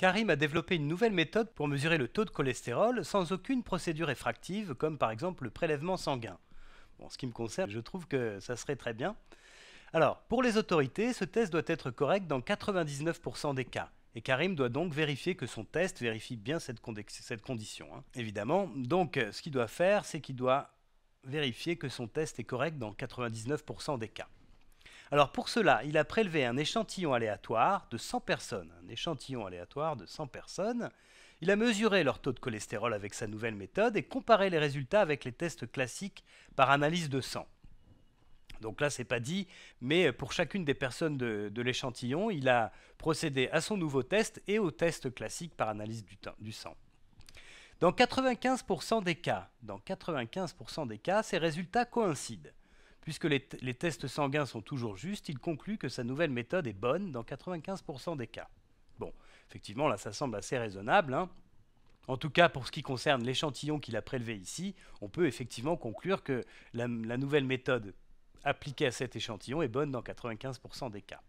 Karim a développé une nouvelle méthode pour mesurer le taux de cholestérol sans aucune procédure effractive, comme par exemple le prélèvement sanguin. Bon, ce qui me concerne, je trouve que ça serait très bien. Alors, pour les autorités, ce test doit être correct dans 99% des cas. Et Karim doit donc vérifier que son test vérifie bien cette, condition, hein. évidemment. Donc, ce qu'il doit faire, c'est qu'il doit vérifier que son test est correct dans 99% des cas. Alors pour cela, il a prélevé un échantillon aléatoire de 100 personnes. Un échantillon aléatoire de 100 personnes. Il a mesuré leur taux de cholestérol avec sa nouvelle méthode et comparé les résultats avec les tests classiques par analyse de sang. Donc là, c'est pas dit, mais pour chacune des personnes de, l'échantillon, il a procédé à son nouveau test et au test classique par analyse du, du sang. Dans 95% des cas, dans 95% des cas, ces résultats coïncident. Puisque les, tests sanguins sont toujours justes, il conclut que sa nouvelle méthode est bonne dans 95% des cas. Bon, effectivement, là, ça semble assez raisonnable. Hein. En tout cas, pour ce qui concerne l'échantillon qu'il a prélevé ici, on peut effectivement conclure que la, nouvelle méthode appliquée à cet échantillon est bonne dans 95% des cas.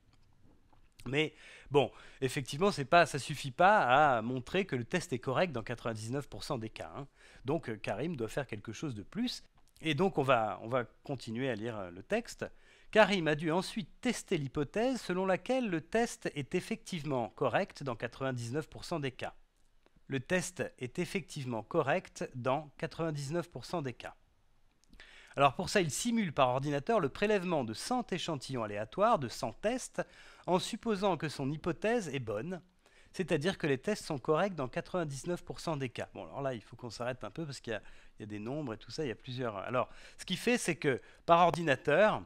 Mais bon, effectivement, pas, ça ne suffit pas à montrer que le test est correct dans 99% des cas. Hein. Donc euh, Karim doit faire quelque chose de plus, et donc on va, on va continuer à lire euh, le texte. Karim a dû ensuite tester l'hypothèse selon laquelle le test est effectivement correct dans 99% des cas. Le test est effectivement correct dans 99% des cas. Alors pour ça, il simule par ordinateur le prélèvement de 100 échantillons aléatoires, de 100 tests, en supposant que son hypothèse est bonne, c'est-à-dire que les tests sont corrects dans 99% des cas. Bon, alors là, il faut qu'on s'arrête un peu parce qu'il y, a des nombres et tout ça, il y a plusieurs. Alors, ce qu'il fait, c'est que par ordinateur,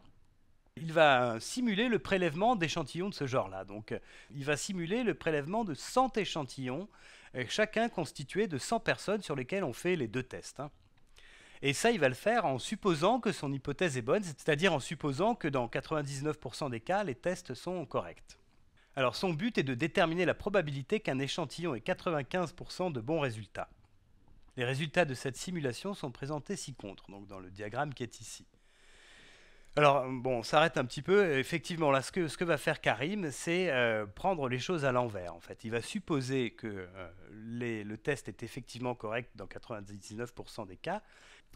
il va euh, simuler le prélèvement d'échantillons de ce genre-là. Donc, euh, il va simuler le prélèvement de 100 échantillons, euh, chacun constitué de 100 personnes sur lesquelles on fait les deux tests. Hein. Et ça, il va le faire en supposant que son hypothèse est bonne, c'est-à-dire en supposant que dans 99% des cas, les tests sont corrects. Alors son but est de déterminer la probabilité qu'un échantillon ait 95% de bons résultats. Les résultats de cette simulation sont présentés ci-contre, donc dans le diagramme qui est ici. Alors, bon, on s'arrête un petit peu. Effectivement, là, ce que, va faire Karim, c'est euh, prendre les choses à l'envers, en fait. Il va supposer que euh, le test est effectivement correct dans 99% des cas.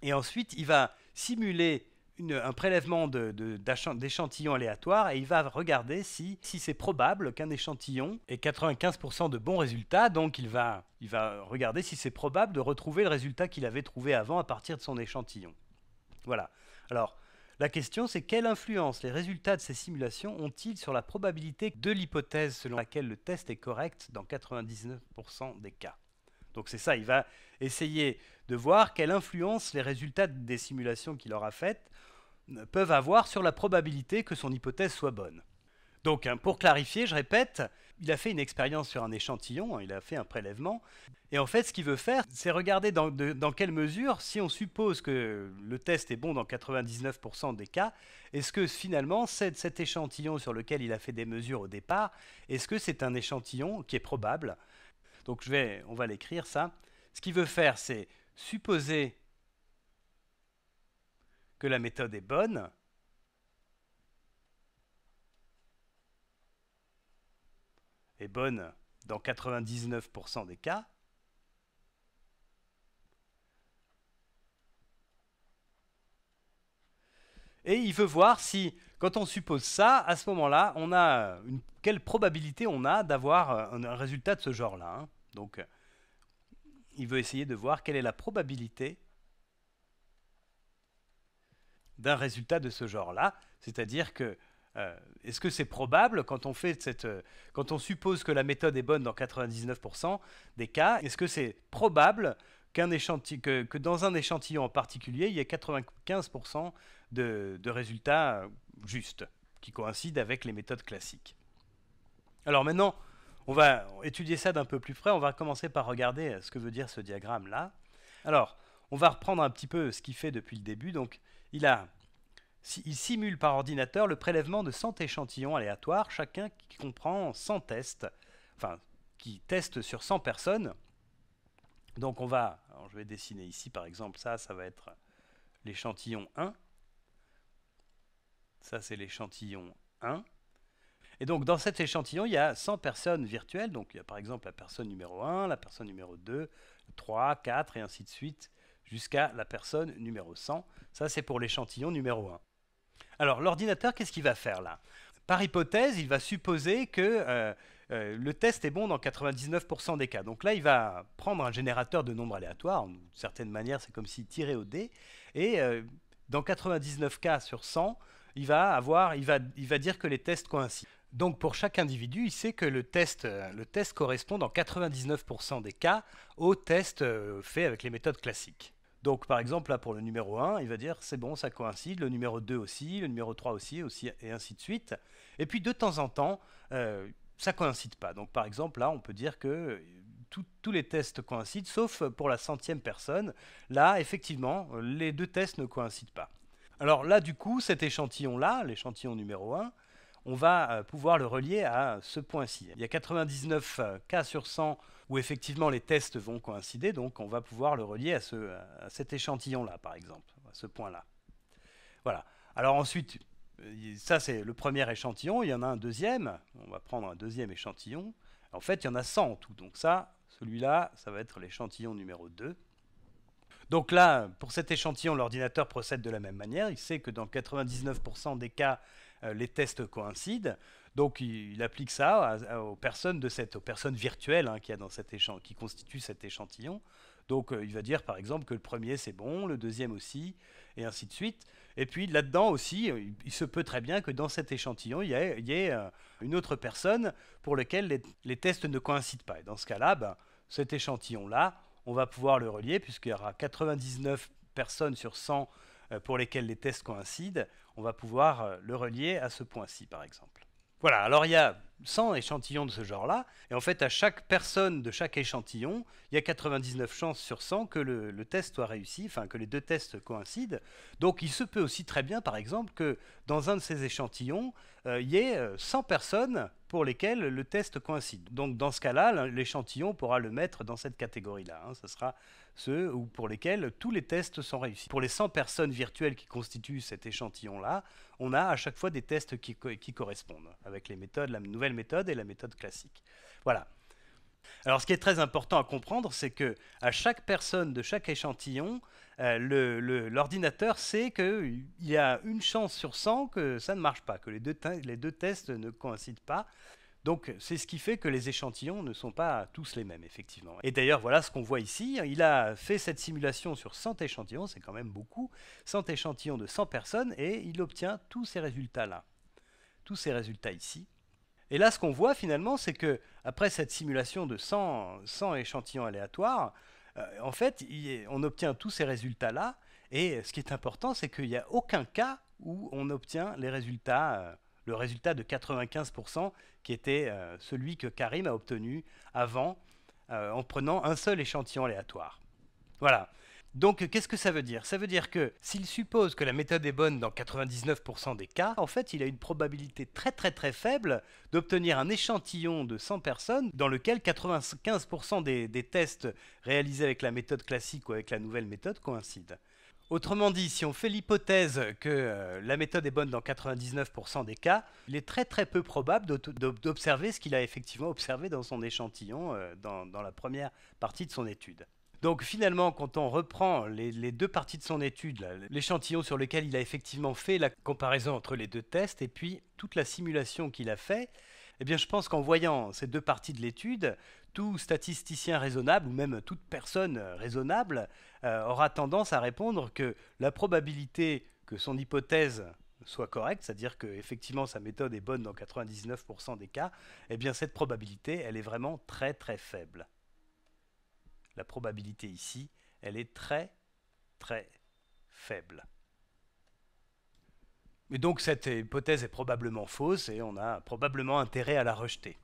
Et ensuite, il va simuler un prélèvement d'échantillons aléatoires et il va regarder si, c'est probable qu'un échantillon ait 95% de bons résultats. Donc il va, il va regarder si c'est probable de retrouver le résultat qu'il avait trouvé avant à partir de son échantillon. Voilà. Alors, la question c'est quelle influence les résultats de ces simulations ont-ils sur la probabilité de l'hypothèse selon laquelle le test est correct dans 99% des cas donc c'est ça, il va essayer de voir quelle influence les résultats des simulations qu'il aura faites peuvent avoir sur la probabilité que son hypothèse soit bonne. Donc, hein, pour clarifier, je répète, il a fait une expérience sur un échantillon, hein, il a fait un prélèvement, et en fait, ce qu'il veut faire, c'est regarder dans, quelle mesure, si on suppose que le test est bon dans 99% des cas, est-ce que finalement, cet, cet échantillon sur lequel il a fait des mesures au départ, est-ce que c'est un échantillon qui est probable Donc, je vais, on va l'écrire ça. Ce qu'il veut faire, c'est supposer que la méthode est bonne, est bonne dans 99% des cas, et il veut voir si, quand on suppose ça, à ce moment-là, on a une, quelle probabilité on a d'avoir euh, un, résultat de ce genre-là. Hein. Donc, euh, il veut essayer de voir quelle est la probabilité d'un résultat de ce genre-là. C'est-à-dire que euh, est-ce que c'est probable quand on fait euh, quand on suppose que la méthode est bonne dans 99% des cas, est-ce que c'est probable qu'un échantillon, que, dans un échantillon en particulier, il y ait 95% de, de résultats justes qui coïncident avec les méthodes classiques Alors maintenant, on va étudier ça d'un peu plus près. On va commencer par regarder euh, ce que veut dire ce diagramme-là. Alors, on va reprendre un petit peu ce qu'il fait depuis le début. Donc, il, simule par ordinateur le prélèvement de 100 échantillons aléatoires, chacun qui comprend 100 tests, enfin, qui teste sur 100 personnes. Donc on va, je vais dessiner ici par exemple, ça, ça va être l'échantillon 1. Ça, c'est l'échantillon 1. Et donc, dans cet échantillon, il y a 100 personnes virtuelles. Donc, il y a par exemple la personne numéro 1, la personne numéro 2, 3, 4, et ainsi de suite jusqu'à la personne numéro 100. Ça, c'est pour l'échantillon numéro 1. Alors, l'ordinateur, qu'est-ce qu'il va faire là Par hypothèse, il va supposer que euh, euh, le test est bon dans 99% des cas. Donc là, il va prendre un générateur de nombres aléatoires. D'une certaine manière, c'est comme s'il tirait au dé. Et euh, dans 99 cas sur 100, il va, avoir, il, il va dire que les tests coïncident. Donc pour chaque individu, il sait que le test, le test correspond dans 99% des cas au test fait avec les méthodes classiques. Donc par exemple, là pour le numéro 1, il va dire c'est bon, ça coïncide, le numéro 2 aussi, le numéro 3 aussi, aussi et ainsi de suite. Et puis de temps en temps, ça euh, ça coïncide pas. Donc par exemple, là on peut dire que euh, tous les tests coïncident, sauf pour la centième personne. Là, effectivement, euh, les deux tests ne coïncident pas. Alors là, du coup, cet échantillon-là, l'échantillon numéro 1, on va euh, pouvoir le relier à ce point-ci. Il y a 99 euh, cas sur 100 où effectivement les tests vont coïncider, donc on va pouvoir le relier à, ce, euh, cet échantillon-là, par exemple, à ce point-là. Voilà. Alors ensuite, ça c'est le premier échantillon, il y en a un deuxième, on va prendre un deuxième échantillon. En fait, il y en a 100 en tout, donc ça, celui-là, ça va être l'échantillon numéro 2. Donc là, pour cet échantillon, l'ordinateur procède de la même manière. Il sait que dans 99% des cas, euh, les tests coïncident. Donc il, applique ça aux personnes de cette, aux personnes virtuelles hein, qui a dans cet qui constituent cet échantillon. Donc euh, il va dire par exemple que le premier c'est bon, le deuxième aussi, et ainsi de suite. Et puis là-dedans aussi, euh, il se peut très bien que dans cet échantillon, il y ait, une autre personne pour laquelle les, tests ne coïncident pas. Et dans ce cas-là, ben, cet échantillon-là, on va pouvoir le relier puisqu'il y aura 99 personnes sur 100 euh, pour lesquels les tests coïncident, on va pouvoir euh, le relier à ce point-ci, par exemple. Voilà, alors il y a 100 échantillons de ce genre-là, et en fait, à chaque personne de chaque échantillon, il y a 99 chances sur 100 que le, test soit réussi, enfin que les deux tests coïncident. Donc il se peut aussi très bien, par exemple, que dans un de ces échantillons, euh, il y ait 100 personnes pour lesquelles le test coïncide. Donc dans ce cas-là, l'échantillon pourra le mettre dans cette catégorie-là. ça hein. sera ceux ou pour lesquels tous les tests sont réussis. Pour les 100 personnes virtuelles qui constituent cet échantillon-là, on a à chaque fois des tests qui, correspondent avec les méthodes, la nouvelle méthode et la méthode classique. Voilà. Alors, ce qui est très important à comprendre, c'est que à chaque personne de chaque échantillon, euh, l'ordinateur sait qu'il y a une chance sur 100 que ça ne marche pas, que les deux tests ne coïncident pas, donc c'est ce qui fait que les échantillons ne sont pas tous les mêmes, effectivement. Et d'ailleurs, voilà ce qu'on voit ici. Il a fait cette simulation sur 100 échantillons, c'est quand même beaucoup, 100 échantillons de 100 personnes, et il obtient tous ces résultats-là, tous ces résultats ici. Et là, ce qu'on voit finalement, c'est que après cette simulation de 100, échantillons aléatoires, euh, en fait, on obtient tous ces résultats-là. Et ce qui est important, c'est qu'il n'y a aucun cas où on obtient les résultats. Euh, le résultat de 95% qui était euh, celui que Karim a obtenu avant euh, en prenant un seul échantillon aléatoire. Voilà. Donc qu'est-ce que ça veut dire Ça veut dire que s'il suppose que la méthode est bonne dans 99% des cas, en fait il a une probabilité très très très faible d'obtenir un échantillon de 100 personnes dans lequel 95% des tests réalisés avec la méthode classique ou avec la nouvelle méthode coïncident. Autrement dit, si on fait l'hypothèse que euh, la méthode est bonne dans 99% des cas, il est très très peu probable d'observer ce qu'il a effectivement observé dans son échantillon euh, dans, la première partie de son étude. Donc finalement, quand on reprend les, les deux parties de son étude, l'échantillon sur lequel il a effectivement fait la comparaison entre les deux tests et puis toute la simulation qu'il a faite, eh bien, je pense qu'en voyant ces deux parties de l'étude, tout statisticien raisonnable, ou même toute personne euh, raisonnable, euh, aura tendance à répondre que la probabilité que son hypothèse soit correcte, c'est-à-dire que effectivement sa méthode est bonne dans 99% des cas, eh bien cette probabilité, elle est vraiment très très faible. La probabilité ici, elle est très très faible. Mais donc cette hypothèse est probablement fausse et on a probablement intérêt à la rejeter.